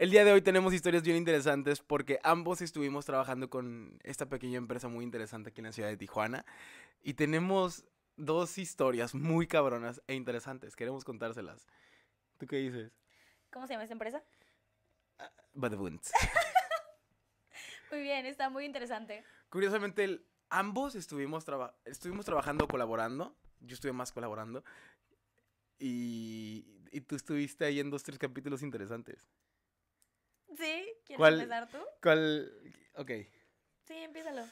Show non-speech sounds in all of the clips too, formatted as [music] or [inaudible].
El día de hoy tenemos historias bien interesantes porque ambos estuvimos trabajando con esta pequeña empresa muy interesante aquí en la ciudad de Tijuana y tenemos dos historias muy cabronas e interesantes. Queremos contárselas. ¿Tú qué dices? ¿Cómo se llama esta empresa? Ah, Bad [laughs] muy bien, está muy interesante. Curiosamente, ambos estuvimos, estuvimos trabajando colaborando. Yo estuve más colaborando. Y, y tú estuviste ahí en dos, tres capítulos interesantes. Sí, ¿quieres empezar tú? ¿Cuál? Ok. Sí, empízalo.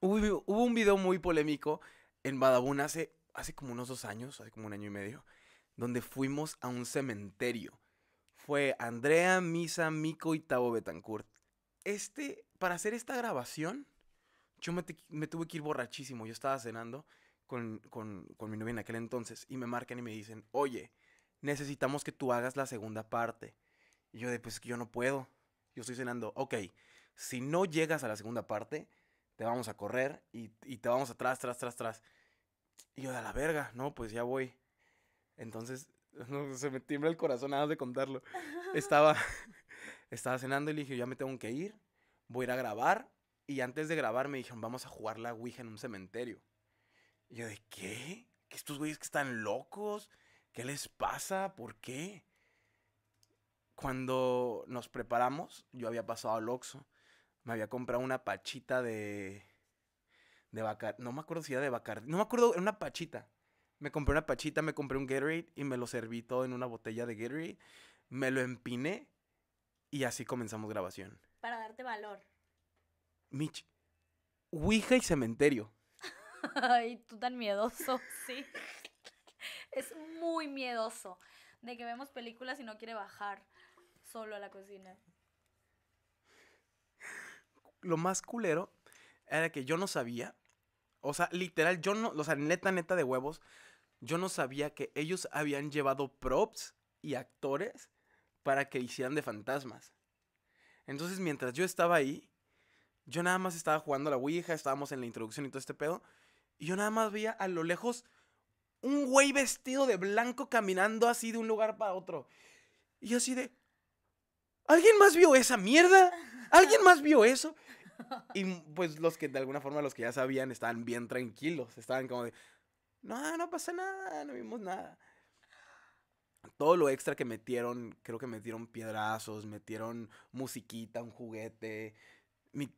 Hubo, un video muy polémico en Badabun hace, hace como unos dos años, hace como un año y medio, donde fuimos a un cementerio. Fue Andrea, Misa, Mico y Tavo Betancourt. Este, para hacer esta grabación, yo me, tuve que ir borrachísimo. Yo estaba cenando con, con, con mi novia en aquel entonces y me marcan y me dicen, oye, necesitamos que tú hagas la segunda parte. Y yo de, pues que yo no puedo. Yo estoy cenando, ok, si no llegas a la segunda parte, te vamos a correr y, te vamos atrás, atrás, tras, atrás. Y yo de la verga, no, pues ya voy. Entonces, [laughs] se me tiembla el corazón nada de contarlo. [laughs] Estaba, [laughs] estaba cenando y le dije, ya me tengo que ir, voy a ir a grabar. Y antes de grabar me dijeron, vamos a jugar la Ouija en un cementerio. Y yo de, ¿qué? ¿Que estos güeyes que están locos? ¿Qué les pasa? ¿Por qué? cuando nos preparamos, yo había pasado al Oxxo. Me había comprado una pachita de. De vaca, No me acuerdo si era de Bacardi. No me acuerdo, era una pachita. Me compré una pachita, me compré un Gatorade y me lo serví todo en una botella de Gatorade. Me lo empiné y así comenzamos grabación. Para darte valor. Mitch, Ouija y cementerio. [laughs] Ay, tú tan miedoso, [laughs] sí. es muy miedoso de que vemos películas y no quiere bajar solo a la cocina. Lo más culero era que yo no sabía. O sea, literal, yo no. O sea, neta, neta de huevos. Yo no sabía que ellos habían llevado props y actores para que hicieran de fantasmas. Entonces, mientras yo estaba ahí, yo nada más estaba jugando a la Ouija, estábamos en la introducción y todo este pedo. Y yo nada más veía a lo lejos un güey vestido de blanco caminando así de un lugar para otro. Y así de, ¿Alguien más vio esa mierda? ¿Alguien más vio eso? [laughs] Y pues los que de alguna forma los que ya sabían estaban bien tranquilos, estaban como de, no, no pasa nada, no vimos nada. Todo lo extra que metieron, creo que metieron piedrazos, metieron musiquita, un juguete,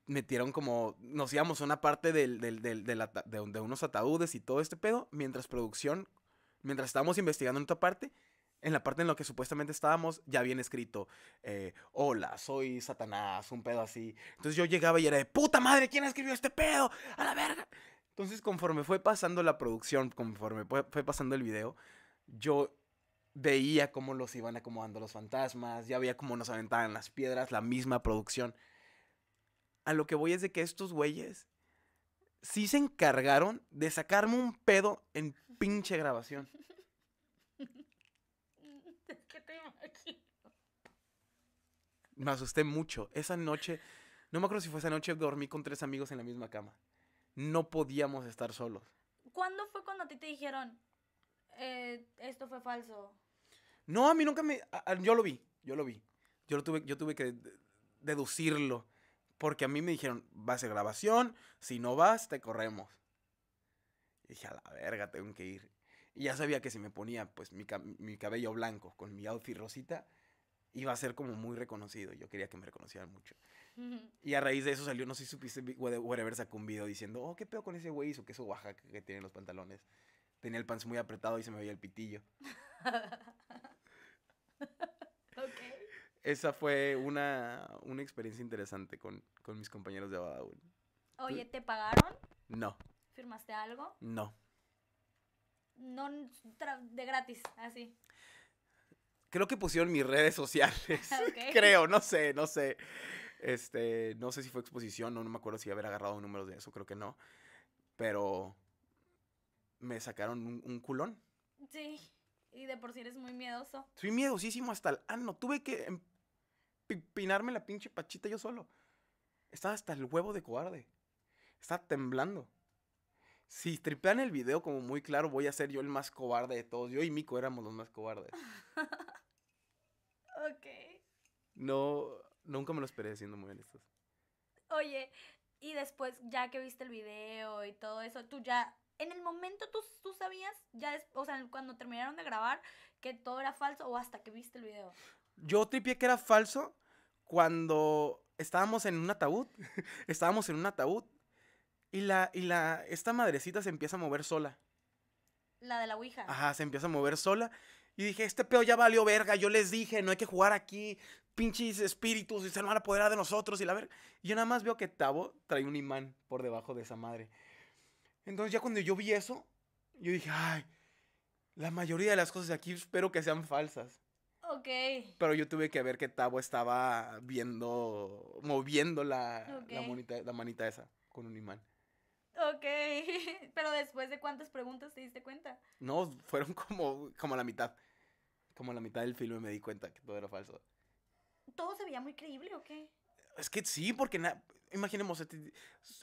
metieron como, nos íbamos a una parte de, unos ataúdes y todo este pedo, mientras producción, mientras estábamos investigando en otra parte, en la parte en la que supuestamente estábamos, ya habían escrito, eh, hola, soy Satanás, un pedo así. Entonces yo llegaba y era de, puta madre, ¿quién escribió este pedo? A la verga. Entonces conforme fue pasando la producción, conforme fue pasando el video, yo veía cómo los iban acomodando los fantasmas, ya veía cómo nos aventaban las piedras, la misma producción. A lo que voy es de que estos güeyes sí se encargaron de sacarme un pedo en [laughs] pinche grabación. me asusté mucho. Esa noche, no me acuerdo si fue esa noche, dormí con tres amigos en la misma cama. No podíamos estar solos. ¿Cuándo fue cuando a ti te dijeron, eh, esto fue falso? No, a mí nunca me... yo lo vi, yo lo vi. Yo, tuve, yo tuve que deducirlo. Porque a mí me dijeron, vas a grabación, si no vas, te corremos. Y dije, a la verga, tengo que ir. Y ya sabía que si me ponía pues mi, mi cabello blanco con mi outfit rosita, iba a ser como muy reconocido. Yo quería que me reconocieran mucho. Y a raíz de eso salió, no sé si supiste, Whatever sacó un video diciendo, oh, qué pedo con ese güey, su eso guaja que tiene los pantalones. Tenía el pants muy apretado y se me veía el pitillo. [laughs] Esa fue una, experiencia interesante con, mis compañeros de Abadaún. Oye, ¿te pagaron? No. ¿Firmaste algo? No. No, de gratis, así. Creo que pusieron mis redes sociales. [laughs] Ah, [laughs] creo, no sé, no sé. Este, no sé si fue exposición, o no me acuerdo si haber agarrado números de eso, creo que no. Pero me sacaron un, culón. Sí, y de por sí eres muy miedoso. Soy miedosísimo hasta el ah, no, Tuve que em, pinarme la pinche pachita yo solo. Estaba hasta el huevo de cobarde. Estaba temblando. Si tripean el video como muy claro, voy a ser yo el más cobarde de todos. Yo y Mico éramos los más cobardes. [laughs] No, nunca me lo esperé siendo muy honestos. Oye, y después, ya que viste el video y todo eso, tú ya, en el momento tú, sabías, ya, o sea, cuando terminaron de grabar, que todo era falso o hasta que viste el video. Yo tripié que era falso cuando estábamos en un ataúd, [laughs] estábamos en un ataúd y la, y la, esta madrecita se empieza a mover sola. La de la Ouija. Ajá, se empieza a mover sola y dije, este pedo ya valió verga, yo les dije, no hay que jugar aquí, pinches espíritus y se van a de nosotros y la verga. yo nada más veo que Tavo trae un imán por debajo de esa madre. Entonces ya cuando yo vi eso, yo dije, ay, la mayoría de las cosas de aquí espero que sean falsas. Ok. Pero yo tuve que ver que Tavo estaba viendo, moviendo la, la, manita esa con un imán. Ok, [laughs] pero después de cuántas preguntas te diste cuenta? No, fueron como, como la mitad como la mitad del filme me di cuenta que todo era falso. ¿Todo se veía muy creíble o qué? Es que sí, porque imaginemos,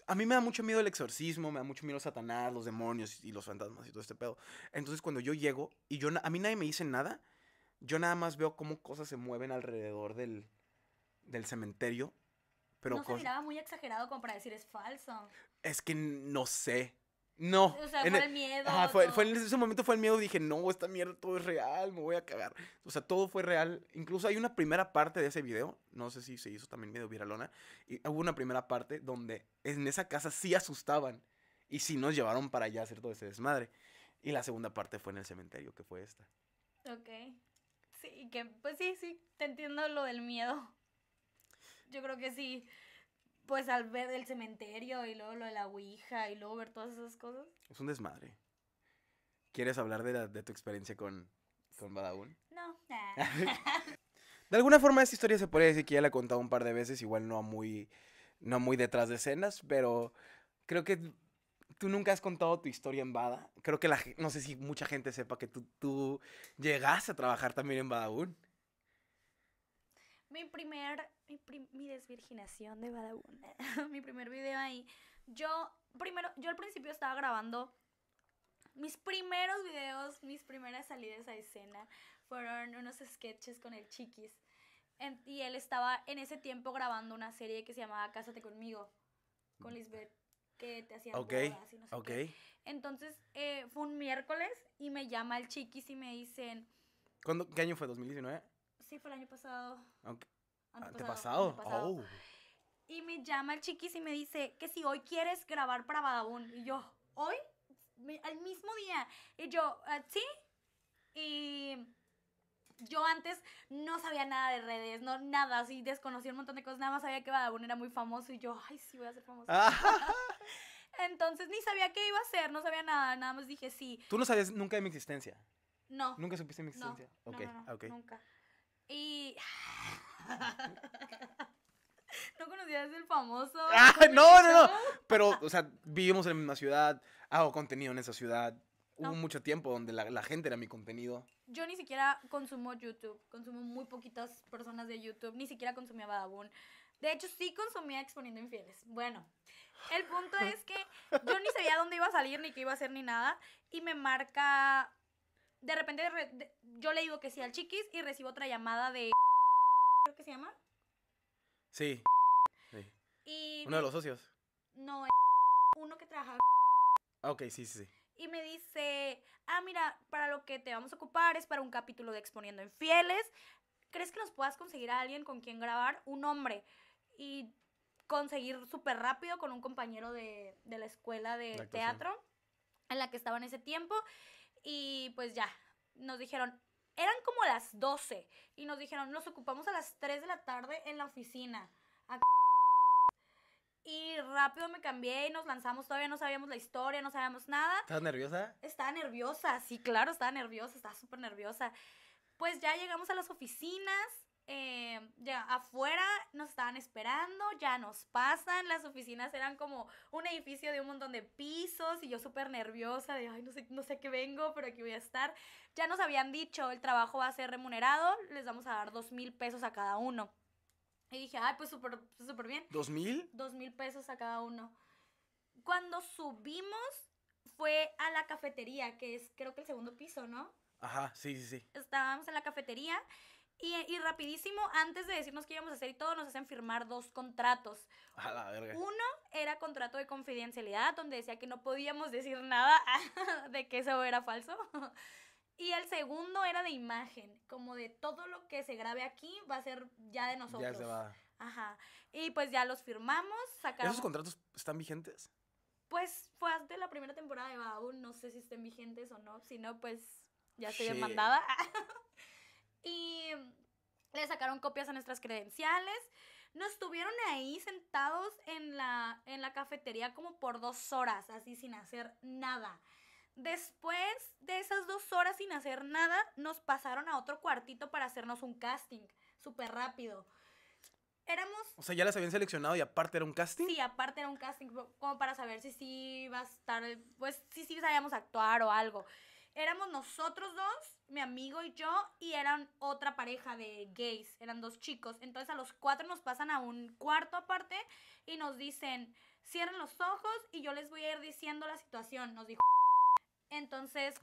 a mí me da mucho miedo el exorcismo, me da mucho miedo Satanás, los demonios y los fantasmas y todo este pedo. Entonces cuando yo llego y yo a mí nadie me dice nada, yo nada más veo cómo cosas se mueven alrededor del, del cementerio. Pero no se miraba muy exagerado como para decir es falso. Es que no sé. No. O sea, fue el, miedo. Ah, fue, en ese momento fue el miedo. Dije, no, esta mierda todo es real, me voy a cagar. O sea, todo fue real. Incluso hay una primera parte de ese video. No sé si se hizo también medio viralona. Y hubo una primera parte donde en esa casa sí asustaban. Y sí nos llevaron para allá a hacer todo ese desmadre. Y la segunda parte fue en el cementerio, que fue esta. Ok. Sí, que pues sí, sí, te entiendo lo del miedo. Yo creo que sí pues al ver el cementerio y luego lo de la Ouija y luego ver todas esas cosas. Es un desmadre. ¿Quieres hablar de, tu experiencia con, con Badaún? No. [laughs] de alguna forma esta historia se podría decir que ya la he contado un par de veces, igual no muy, no muy detrás de escenas, pero creo que tú nunca has contado tu historia en Bada. Creo que la, no sé si mucha gente sepa que tú, tú llegaste a trabajar también en Badaún. Mi primer mi, mi desvirginación de Badabun. [laughs] mi primer video ahí. Yo, primero, yo al principio estaba grabando mis primeros videos, mis primeras salidas a escena fueron unos sketches con el Chiquis. y él estaba en ese tiempo grabando una serie que se llamaba Cásate conmigo, con Lisbeth, que te hacía Ok, Entonces, eh, fue un miércoles y me llama el Chiquis y me dicen... ¿Cuándo, ¿Qué año fue? ¿2019? Sí, fue el año pasado. Okay. Antepasado. Oh. Y me llama el chiquis y me dice que si hoy quieres grabar para Badabun. Y yo, ¿hoy? El mismo día. Y yo, ah, ¿sí? Y yo antes no sabía nada de redes, no nada, así desconocía un montón de cosas, nada más sabía que Badabun era muy famoso y yo, ay, sí, voy a ser famoso. [laughs] Entonces ni sabía qué iba a hacer, no sabía nada, nada más dije sí. ¿Tú no sabías nunca de mi existencia? No. ¿Nunca supiste mi existencia? ok, nunca. Y. [laughs] ¿No conocías el famoso? [laughs] Ah, no, no, no. Pero, o [laughs] sea, vivimos en la misma ciudad, hago contenido en esa ciudad. Hubo mucho tiempo donde la, la, gente era mi contenido. Yo ni siquiera consumo YouTube. Consumo muy poquitas personas de YouTube. Ni siquiera consumía Badabun. De hecho, sí consumía Exponiendo Infieles. Bueno, el punto es que yo ni sabía dónde iba a salir, ni qué iba a hacer, ni nada. Y me marca de repente yo le digo que sí al chiquis y recibo otra llamada de... Creo que se llama. Sí. Y Uno de los socios. No, uno que trabaja. Ah, ok, sí, sí, Y me dice, ah, mira, para lo que te vamos a ocupar es para un capítulo de Exponiendo Infieles. ¿Crees que nos puedas conseguir a alguien con quien grabar? Un hombre. Y conseguir súper rápido con un compañero de, la escuela de teatro en la que estaba en ese tiempo y pues ya, nos dijeron, eran como las 12 y nos dijeron, nos ocupamos a las 3 de la tarde en la oficina. y rápido me cambié y nos lanzamos, todavía no sabíamos la historia, no sabíamos nada. ¿Estás nerviosa? Estaba nerviosa, sí, claro, estaba nerviosa, estaba súper nerviosa. Pues ya llegamos a las oficinas Em, ya afuera nos estaban esperando, ya nos pasan, las oficinas eran como un edificio de un montón de pisos y yo súper nerviosa de, ay, no sé, no sé qué vengo, pero aquí voy a estar. Ya nos habían dicho, el trabajo va a ser remunerado, les vamos a dar dos mil pesos a cada uno. Y dije, ay, pues súper super bien. ¿Dos mil? Dos mil pesos a cada uno. Cuando subimos fue a la cafetería, que es creo que el segundo piso, ¿no? Ajá, sí, sí, sí. Estábamos en la cafetería y, rapidísimo, antes de decirnos qué íbamos a hacer y todo, nos hacen firmar dos contratos. A la verga. Uno era contrato de confidencialidad, donde decía que no podíamos decir nada [laughs] de que eso era falso. Y el segundo era de imagen, como de todo lo que se grabe aquí va a ser ya de nosotros. Ya se va. Ajá. Y pues ya los firmamos, sacamos. ¿Esos contratos están vigentes? Pues fue de la primera temporada de Baúl, no sé si estén vigentes o no, si no, pues ya estoy demandada. demandada. [laughs] y le sacaron copias a nuestras credenciales. Nos tuvieron ahí sentados en la, en la cafetería como por dos horas, así sin hacer nada. Después de esas dos horas sin hacer nada, nos pasaron a otro cuartito para hacernos un casting, súper rápido. Éramos... O sea, ya las habían seleccionado y aparte era un casting. Sí, aparte era un casting, como para saber si sí iba a estar, pues si sí sabíamos actuar o algo. Éramos nosotros dos, mi amigo y yo, y eran otra pareja de gays, eran dos chicos. Entonces a los cuatro nos pasan a un cuarto aparte y nos dicen, cierren los ojos y yo les voy a ir diciendo la situación, nos dijo. Entonces,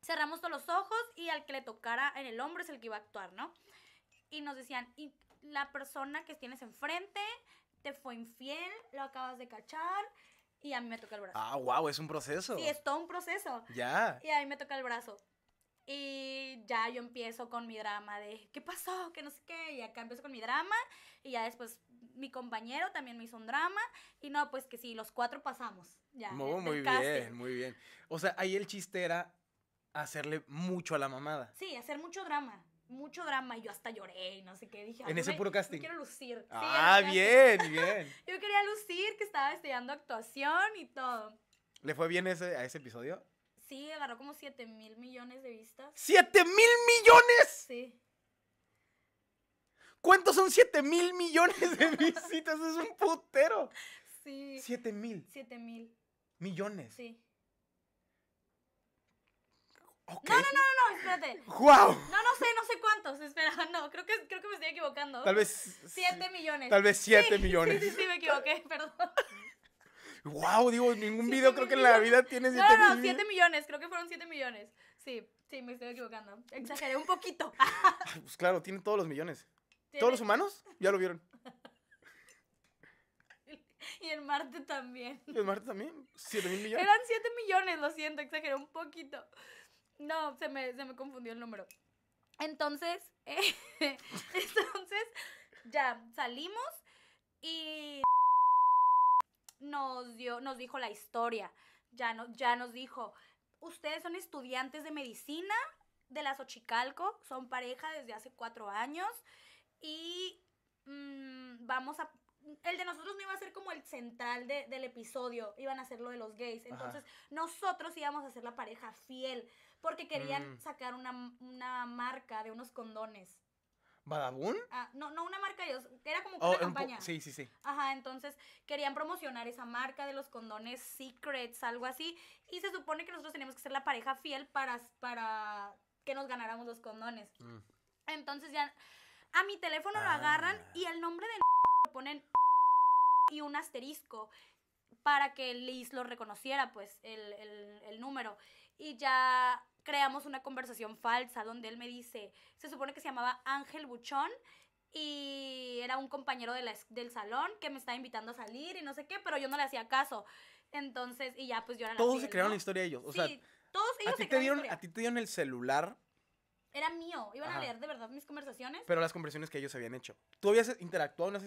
cerramos todos los ojos y al que le tocara en el hombro es el que iba a actuar, ¿no? Y nos decían, y la persona que tienes enfrente te fue infiel, lo acabas de cachar, y a mí me toca el brazo. Ah, wow, es un proceso. Sí, es todo un proceso. Ya. Y a mí me toca el brazo. Y ya yo empiezo con mi drama de, ¿qué pasó? Que no sé qué. Y acá empiezo con mi drama. Y ya después mi compañero también me hizo un drama. Y no, pues que sí, los cuatro pasamos. Ya, muy bien, muy bien. O sea, ahí el chiste era hacerle mucho a la mamada. Sí, hacer mucho drama mucho drama y yo hasta lloré y no sé qué. Dije, en ese puro casting. Yo quiero lucir. Ah, bien, [laughs] bien. yo quería lucir, que estaba estudiando actuación y todo. ¿Le fue bien ese, a ese episodio? Sí, agarró como 7 mil millones de vistas. siete mil millones! Sí. ¿Cuántos son 7 mil millones de [laughs] visitas? es un putero. Sí. 7 mil. 7 mil. Millones. Sí. No, no, no, no, espérate. ¡Wow! No, no sé, no sé cuántos. Espera, no, creo que, creo que me estoy equivocando. Tal vez. 7 millones. Tal vez 7 millones. Sí, sí, sí, me equivoqué, [laughs] perdón. ¡Wow! Digo, ningún video creo que en la vida tiene siete millones. No, no, 7 millones, creo que fueron 7 millones. Sí, sí, me estoy equivocando. Exageré un poquito. [laughs] Ah, pues claro, tiene todos los millones. ¿Todos los humanos? Ya lo vieron. [laughs] Y en Marte también. en Marte también? ¿7 mil millones? Eran 7 millones, lo siento, exageré un poquito. No, se me, confundió el número. Entonces, [laughs] entonces, ya salimos y nos dio, nos dijo la historia. Ya, no, ya nos dijo, ustedes son estudiantes de medicina de la Xochicalco, son pareja desde hace cuatro años y mm, vamos a el de nosotros no iba a ser como el central del episodio, iban a ser lo de los gays. Entonces, nosotros íbamos a ser la pareja fiel, porque querían mm. sacar una, marca de unos condones. ¿Badabun? Ah, no, no una marca ellos, era como oh, una campaña. Sí, sí, sí. Ajá, entonces querían promocionar esa marca de los condones Secrets, algo así, y se supone que nosotros teníamos que ser la pareja fiel para, para que nos ganáramos los condones. Mm. Entonces ya a mi teléfono lo ah. agarran y el nombre de ponen y un asterisco para que Liz lo reconociera, pues, el, el, número. Y ya creamos una conversación falsa donde él me dice, se supone que se llamaba Ángel Buchón y era un compañero de del salón que me estaba invitando a salir y no sé qué, pero yo no le hacía caso. Entonces, y ya pues yo era Todos la se crearon la historia de ellos, o sí, todos ellos a dieron, a ti te dieron el celular era mío. Iban a leer de verdad mis conversaciones. Pero las conversaciones que ellos habían hecho. Tú habías interactuado, no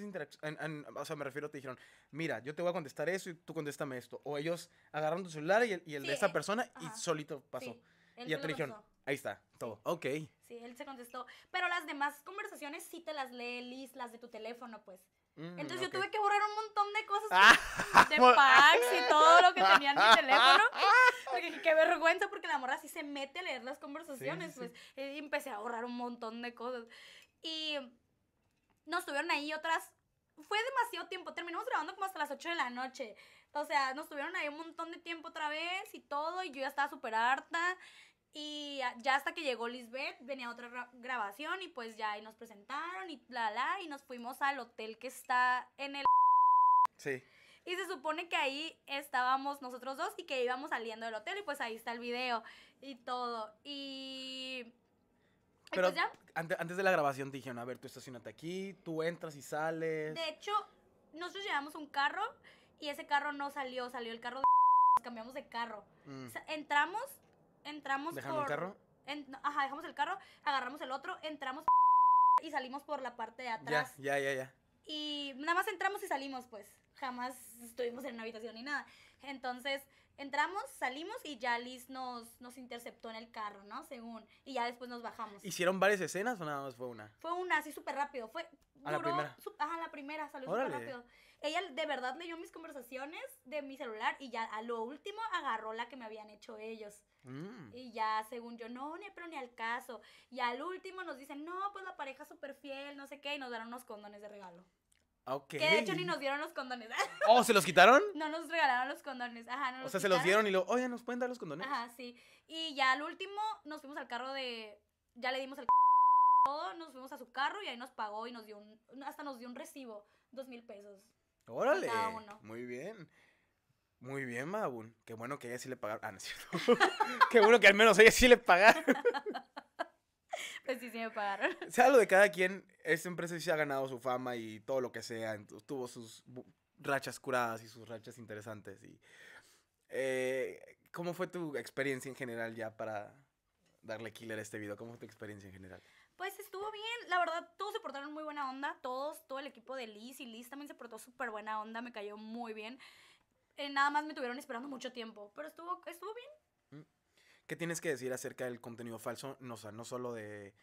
O sea, me refiero, te dijeron, mira, yo te voy a contestar eso y tú contéstame esto. O ellos agarraron tu celular y el, de esa eh, persona y solito pasó. y ya te dijeron, ahí está, todo. Ok. Sí, él se contestó. Pero las demás conversaciones sí te las lee Liz, las de tu teléfono, pues. Mm, Entonces yo tuve que borrar un montón de cosas ah. [laughs] de packs y todo lo que tenía en mi [laughs] teléfono. Porque, qué vergüenza, porque la morra sí se mete a leer las conversaciones, pues. empecé a borrar un montón de cosas. Y nos estuvieron ahí otras. Fue demasiado tiempo. Terminamos grabando como hasta las 8 de la noche. O sea, nos tuvieron ahí un montón de tiempo otra vez y todo. Y yo ya estaba súper harta. Y ya hasta que llegó Lisbeth, venía otra grabación y pues ya ahí nos presentaron y bla, bla, y nos fuimos al hotel que está en el... Sí. Y se supone que ahí estábamos nosotros dos y que íbamos saliendo del hotel y pues ahí está el video y todo. Y... Pero pues ya... antes, de la grabación dijeron, a ver, tú estacionate aquí, tú entras y sales. De hecho, nosotros llevamos un carro y ese carro no salió, salió el carro de... Cambiamos de carro. Mm. Entramos entramos ¿Dejaron por... el carro? ajá, dejamos el carro, agarramos el otro, entramos y salimos por la parte de atrás. Ya, ya, ya, ya. Y nada más entramos y salimos, pues. Jamás estuvimos en una habitación ni nada. Entonces, entramos, salimos y ya Liz nos, nos interceptó en el carro, ¿no? Según. Y ya después nos bajamos. ¿Hicieron varias escenas o nada más fue una? Fue una, así súper rápido. Fue, a la primera. ajá, la primera, salió súper rápido. Ella de verdad leyó mis conversaciones de mi celular y ya a lo último agarró la que me habían hecho ellos. Mm. Y ya, según yo, no, ni, pero ni al caso. Y al último nos dicen, no, pues la pareja súper fiel, no sé qué, y nos dan unos condones de regalo. Que de hecho ni nos dieron los condones. [laughs] ¿Oh, se los quitaron? No nos regalaron los condones. Ajá, no O sea, se los dieron y luego, oye, ¿nos pueden dar los condones? Ajá, sí. Y ya al último nos fuimos al carro de. Ya le dimos el [laughs] todo, nos fuimos a su carro y ahí nos pagó y nos dio un. Hasta nos dio un recibo, dos mil pesos. Órale. Muy bien. Muy bien, Mabun. Qué bueno que a ella sí le pagaron. Ah, no es cierto. [laughs] Qué bueno que al menos ella sí le pagaron pues sí, sí me pagaron. O [laughs] sea, lo de cada quien, esta empresa sí ha ganado su fama y todo lo que sea. tuvo sus rachas curadas y sus rachas interesantes. Y, eh, ¿Cómo fue tu experiencia en general ya para darle killer a este video? ¿Cómo fue tu experiencia en general? Pues estuvo bien, la verdad, todos se portaron muy buena onda, todos, todo el equipo de Liz y Liz también se portó súper buena onda, me cayó muy bien. Eh, nada más me tuvieron esperando mucho tiempo, pero estuvo, estuvo bien, ¿Qué tienes que decir acerca del contenido falso? No, no solo de,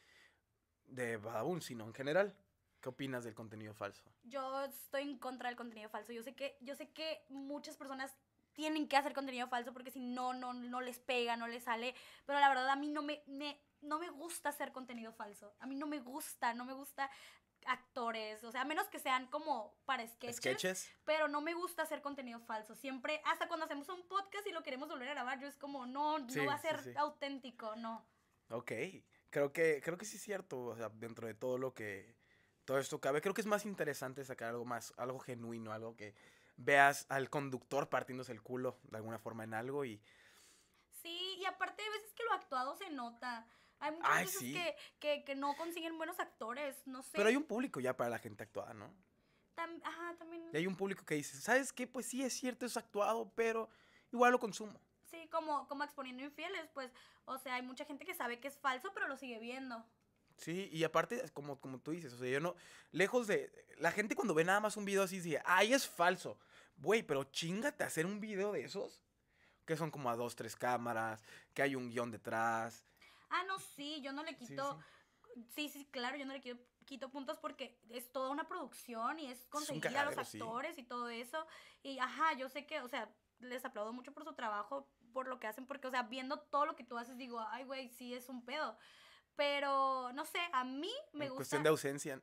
de Badabun, sino en general. ¿Qué opinas del contenido falso? Yo estoy en contra del contenido falso. Yo sé que, yo sé que muchas personas tienen que hacer contenido falso porque si no, no, no les pega, no les sale. Pero la verdad a mí no me no me gusta hacer contenido falso. A mí no me gusta, no me gusta actores, o sea, a menos que sean como para sketches, Pero no me gusta hacer contenido falso. Siempre, hasta cuando hacemos un podcast y lo queremos volver a grabar, yo es como, no, no va a ser auténtico, no. Ok, creo que, creo que sí es cierto, o sea, dentro de todo lo que, todo esto cabe, creo que es más interesante sacar algo más, algo genuino, algo que veas al conductor partiéndose el culo de alguna forma en algo y... Sí, y aparte a veces que lo actuado se nota. Hay muchas que, no consiguen buenos actores, no sé. Pero hay un público ya para la gente actuada, ¿no? también. Y hay un público que dice, ¿sabes qué? Pues sí, es cierto, es actuado, pero igual lo consumo. Sí, como, como exponiendo infieles, pues, o sea, hay mucha gente que sabe que es falso, pero lo sigue viendo. Sí, y aparte, como, como tú dices, o sea, yo no, lejos de, la gente cuando ve nada más un video así dice, ay, es falso. Güey, pero chingate hacer un video de esos, que son como a dos, tres cámaras, que hay un guión detrás, Ah, no, sí, yo no le quito. Sí, sí, claro, yo no le quito, puntos porque es toda una producción y es conseguir a los actores y todo eso. Y ajá, yo sé que, o sea, les aplaudo mucho por su trabajo, por lo que hacen, porque, o sea, viendo todo lo que tú haces, digo, ay, güey, sí es un pedo. Pero, no sé, a mí me gusta. Cuestión de ausencia.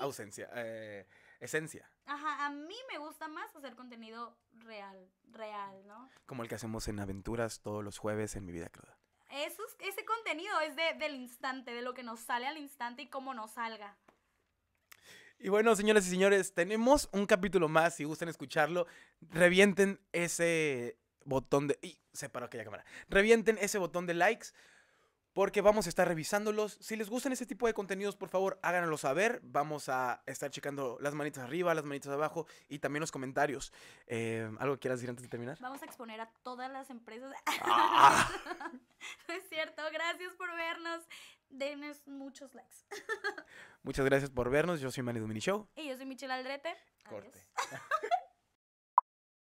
ausencia. Eh, esencia. Ajá, a mí me gusta más hacer contenido real, real, ¿no? Como el que hacemos en Aventuras todos los jueves en Mi Vida Cruda ese contenido es del instante, de lo que nos sale al instante y cómo nos salga. Y bueno, señoras y señores, tenemos un capítulo más. Si gustan escucharlo, revienten ese botón de... Y se paró aquella cámara. Revienten ese botón de likes porque vamos a estar revisándolos. Si les gustan este tipo de contenidos, por favor, háganlo saber. Vamos a estar checando las manitas arriba, las manitas abajo y también los comentarios. Em, ¿Algo quieras decir antes de terminar? Vamos a exponer a todas las empresas. Ah. [laughs] no es cierto, gracias por vernos. Denos muchos likes. Muchas gracias por vernos. Yo soy Manny Domini Show. Y yo soy Michelle Aldrete. Corte. [laughs]